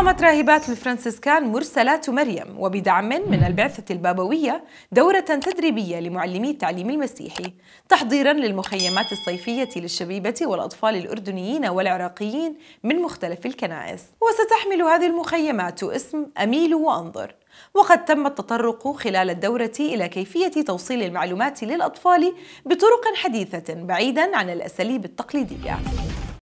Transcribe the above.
أقامت راهبات الفرنسيسكان مرسلات مريم وبدعم من البعثة البابوية دورة تدريبية لمعلمي التعليم المسيحي تحضيرا للمخيمات الصيفية للشبيبة والأطفال الأردنيين والعراقيين من مختلف الكنائس وستحمل هذه المخيمات اسم أميل وأنظر وقد تم التطرق خلال الدورة إلى كيفية توصيل المعلومات للأطفال بطرق حديثة بعيدا عن الأساليب التقليدية